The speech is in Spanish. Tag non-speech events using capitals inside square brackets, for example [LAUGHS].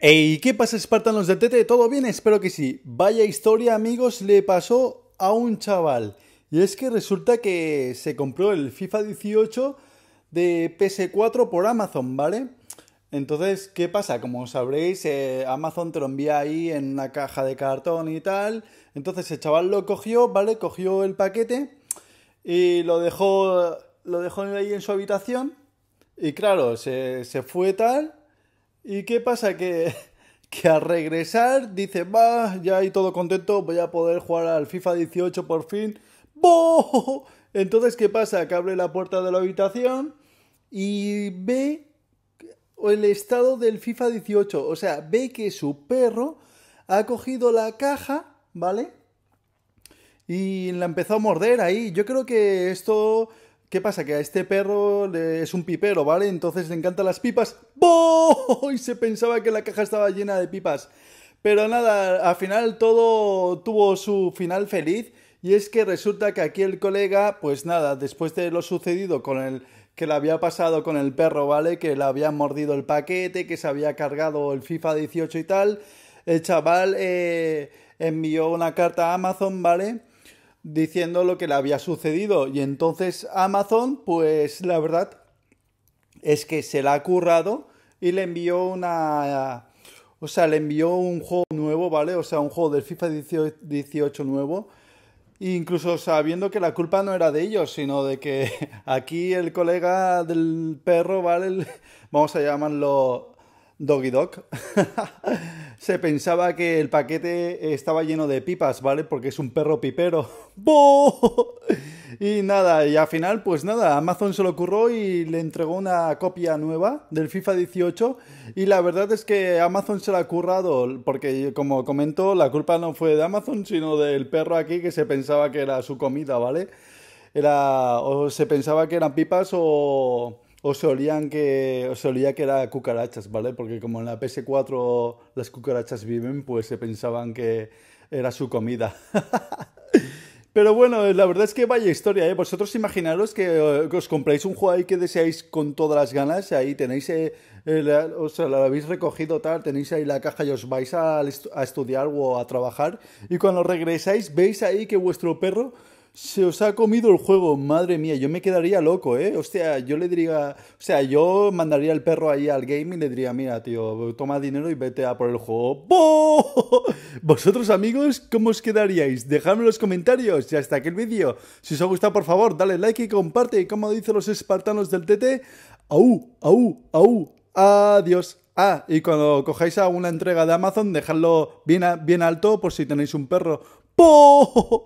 Hey, ¿qué pasa espartanos de Tete? ¿Todo bien? Espero que sí. Vaya historia amigos, le pasó a un chaval. Y es que resulta que se compró el FIFA 18 de PS4 por Amazon, ¿vale? Entonces, ¿qué pasa? Como sabréis, eh, Amazon te lo envía ahí en una caja de cartón y tal. Entonces el chaval lo cogió, ¿vale? Cogió el paquete y lo dejó, lo dejó ahí en su habitación. Y claro, se, se fue tal ¿Y qué pasa? [LAUGHS] Que, al regresar dice, va, ya y todo contento, voy a poder jugar al FIFA 18 por fin. ¡Boo! [LAUGHS] Entonces, ¿qué pasa? Que abre la puerta de la habitación y ve el estado del FIFA 18. O sea, ve que su perro ha cogido la caja, ¿vale? Y la empezó a morder ahí. Yo creo que esto ¿Qué pasa? Que a este perro es un pipero, ¿vale? Entonces le encantan las pipas. ¡Boo! [LAUGHS] Y se pensaba que la caja estaba llena de pipas. Pero nada, al final todo tuvo su final feliz. Y es que resulta que aquí el colega, pues nada, después de lo sucedido con el que le había pasado con el perro, ¿vale? Que le había mordido el paquete, que se había cargado el FIFA 18 y tal, el chaval eh, envió una carta a Amazon, ¿vale? diciendo lo que le había sucedido. Y entonces Amazon, pues la verdad es que se la ha currado y le envió una... O sea, le envió un juego nuevo, ¿vale? O sea, un juego del FIFA 18 nuevo. E incluso sabiendo que la culpa no era de ellos, sino de que [LAUGHS] aquí el colega del perro, ¿vale? vamos a llamarlo Doggy Dog, [LAUGHS] se pensaba que el paquete estaba lleno de pipas, ¿vale? Porque es un perro pipero. [LAUGHS] ¡Boo! y nada, y al final, pues nada, Amazon se lo curró y le entregó una copia nueva del FIFA 18. Y la verdad es que Amazon se la ha currado, porque como comento, la culpa no fue de Amazon, sino del perro aquí que se pensaba que era su comida, ¿vale? Era, o se pensaba que eran pipas o os solían que, os solía que era cucarachas, ¿vale? Porque como en la PS4 las cucarachas viven, pues se pensaban que era su comida. [LAUGHS] Pero bueno, la verdad es que vaya historia, ¿eh? Vosotros imaginaros que, eh, os compráis un juego ahí que deseáis con todas las ganas, ahí tenéis, eh, la, eh, o sea, habéis recogido tal, tenéis ahí la caja y os vais a estudiar o a trabajar, y cuando regresáis veis ahí que vuestro perro se os ha comido el juego, madre mía, yo me quedaría loco, ¿eh? Hostia, yo le diría, o sea, yo mandaría el perro ahí al game y le diría, mira, tío, toma dinero y vete a por el juego. ¡Boo! [LAUGHS] Vosotros amigos, ¿cómo os quedaríais? Dejadme en los comentarios y hasta aquí el vídeo. Si os ha gustado, por favor, dale like y comparte. Y como dicen los espartanos del TT, au, au, au, adiós. Ah, y cuando cojáis alguna entrega de Amazon, dejadlo bien, bien alto por si tenéis un perro. [LAUGHS]